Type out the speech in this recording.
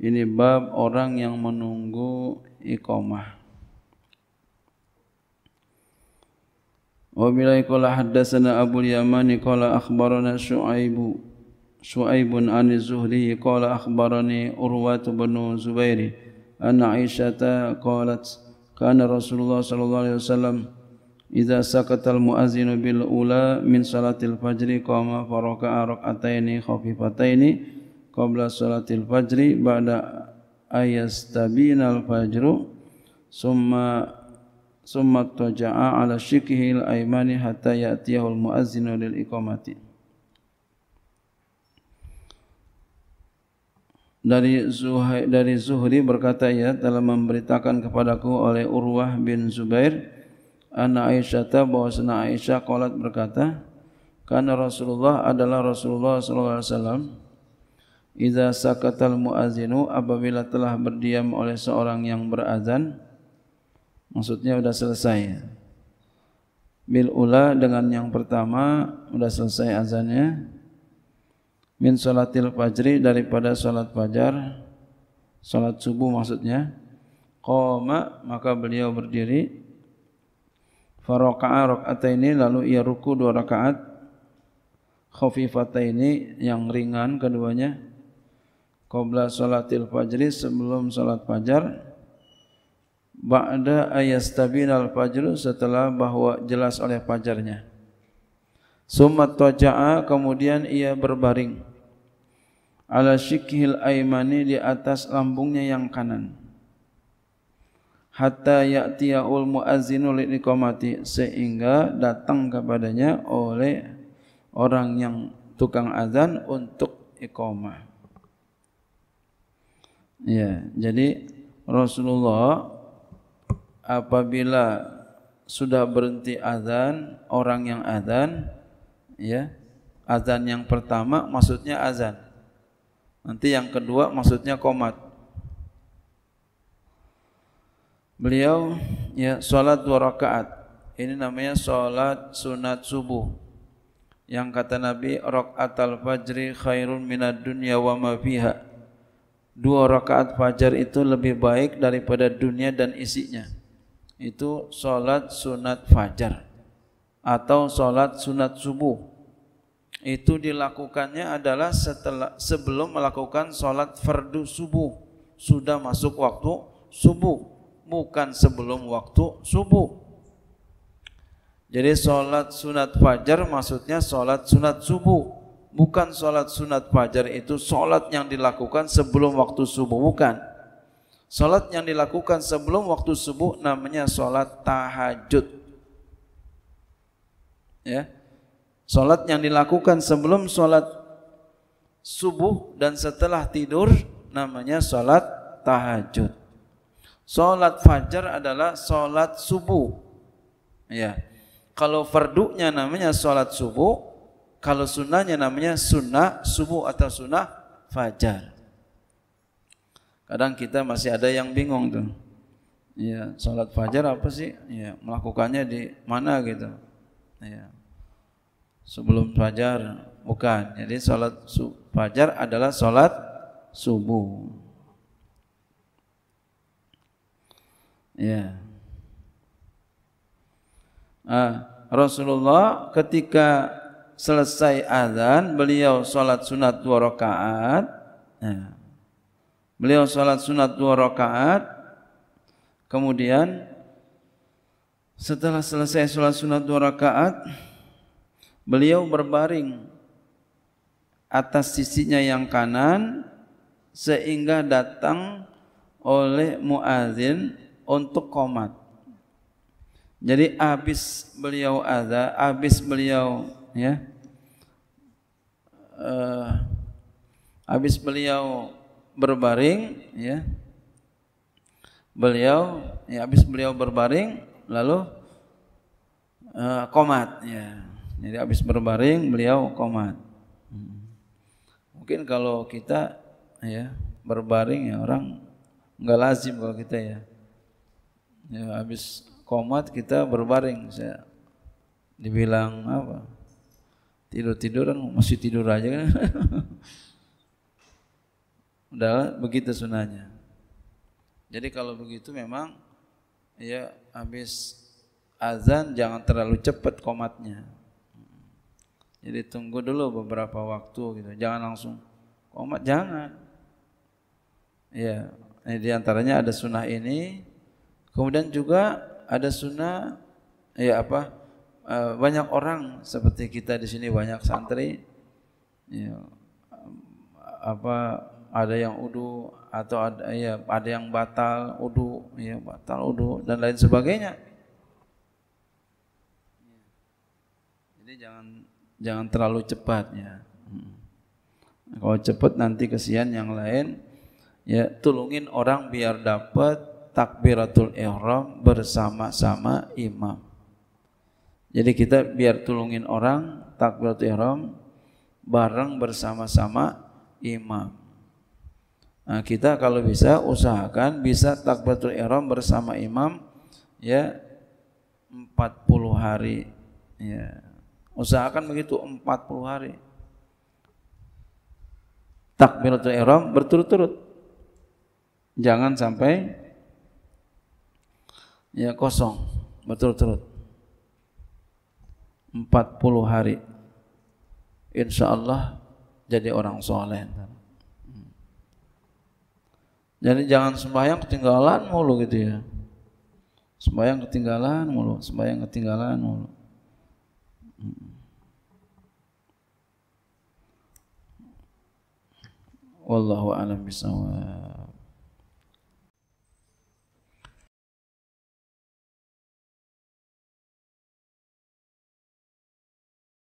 Ini bab orang yang menunggu iqamah. Wabilai kala haddasana Abu Yamani kala akhbarana Shu'aibu Shu'aibun ani Zuhri kala akhbarani Urwatu bin Zubairi An Aisyata qalat kana Rasulullah sallallahu alaihi wasallam idza sakata al muazzin bil ula min salatil fajri qama faraka'a rak'ataini khafifataini qabla salatil fajri ba'da ayastabinal fajru summa summa taja'a ala syikhil aymani hatta ya'tiyahul muazzinu lil iqamati dari Zuhai, dari Zuhri berkata ya telah memberitakan kepadaku oleh Urwah bin Zubair anna Aisyah ta bahwa Aisyah qalat berkata karena Rasulullah adalah Rasulullah sallallahu alaihi wasallam Iza sakatal muazinu apabila telah berdiam oleh seorang yang berazan maksudnya sudah selesai. Bil ula dengan yang pertama sudah selesai azannya. Min salatil fajri daripada salat fajar salat subuh maksudnya. Qoma maka beliau berdiri. Faraka'a rak'ataini lalu ia ruku dua rakaat. Khafifataini yang ringan keduanya qabla salatil fajri sebelum salat fajar ba'da ayastabinal fajr setelah bahwa jelas oleh fajarnya summa tojaa kemudian ia berbaring ala syikhil aimani di atas lambungnya yang kanan hatta ya'tiya ul muazzinu liqamati sehingga datang kepadanya oleh orang yang tukang azan untuk ikomah. Ya, jadi Rasulullah apabila sudah berhenti azan, orang yang azan ya, azan yang pertama maksudnya azan. Nanti yang kedua maksudnya komat. Beliau ya salat dua rakaat. Ini namanya salat sunat subuh. Yang kata Nabi rakaat al-fajri khairun minad dunya wa ma fiha dua rakaat fajar itu lebih baik daripada dunia dan isinya. Itu sholat sunat fajar atau sholat sunat subuh. Itu dilakukannya adalah setelah sebelum melakukan sholat fardu subuh. Sudah masuk waktu subuh, bukan sebelum waktu subuh. Jadi sholat sunat fajar maksudnya sholat sunat subuh bukan sholat sunat fajar itu sholat yang dilakukan sebelum waktu subuh, bukan. Sholat yang dilakukan sebelum waktu subuh namanya sholat tahajud. Ya, Sholat yang dilakukan sebelum sholat subuh dan setelah tidur namanya sholat tahajud. Sholat fajar adalah sholat subuh. Ya. Kalau fardunya namanya sholat subuh, kalau sunnahnya namanya sunnah subuh atau sunnah fajar. Kadang kita masih ada yang bingung tuh. Ya, salat fajar apa sih? Ya, melakukannya di mana gitu. Ya. Sebelum fajar bukan. Jadi salat fajar adalah salat subuh. Ya. Ah, Rasulullah ketika selesai azan beliau sholat sunat dua rakaat ya. beliau sholat sunat dua rakaat kemudian setelah selesai sholat sunat dua rakaat beliau berbaring atas sisinya yang kanan sehingga datang oleh muazin untuk komat jadi habis beliau ada habis beliau ya eh, habis beliau berbaring ya beliau ya habis beliau berbaring lalu eh, komat ya jadi habis berbaring beliau komat hmm. mungkin kalau kita ya berbaring ya orang nggak lazim kalau kita ya ya habis komat kita berbaring saya dibilang apa tidur-tiduran masih tidur aja kan udah begitu sunahnya jadi kalau begitu memang ya habis azan jangan terlalu cepat komatnya jadi tunggu dulu beberapa waktu gitu jangan langsung komat jangan ya ini diantaranya ada sunah ini kemudian juga ada sunah ya apa Eh, banyak orang seperti kita di sini banyak santri ya, apa ada yang udu atau ada ya ada yang batal udu ya batal udu dan lain sebagainya ini jangan jangan terlalu cepat ya hmm. kalau cepat nanti kesian yang lain ya tulungin orang biar dapat takbiratul ihram bersama-sama imam jadi kita biar tulungin orang takbiratul ihram bareng bersama-sama imam. Nah, kita kalau bisa usahakan bisa takbiratul ihram bersama imam ya 40 hari ya. Usahakan begitu 40 hari. Takbiratul ihram berturut-turut. Jangan sampai ya kosong berturut-turut. 40 hari insya Allah jadi orang soleh jadi jangan sembahyang ketinggalan mulu gitu ya sembahyang ketinggalan mulu sembahyang ketinggalan mulu wallahu alam bishawab.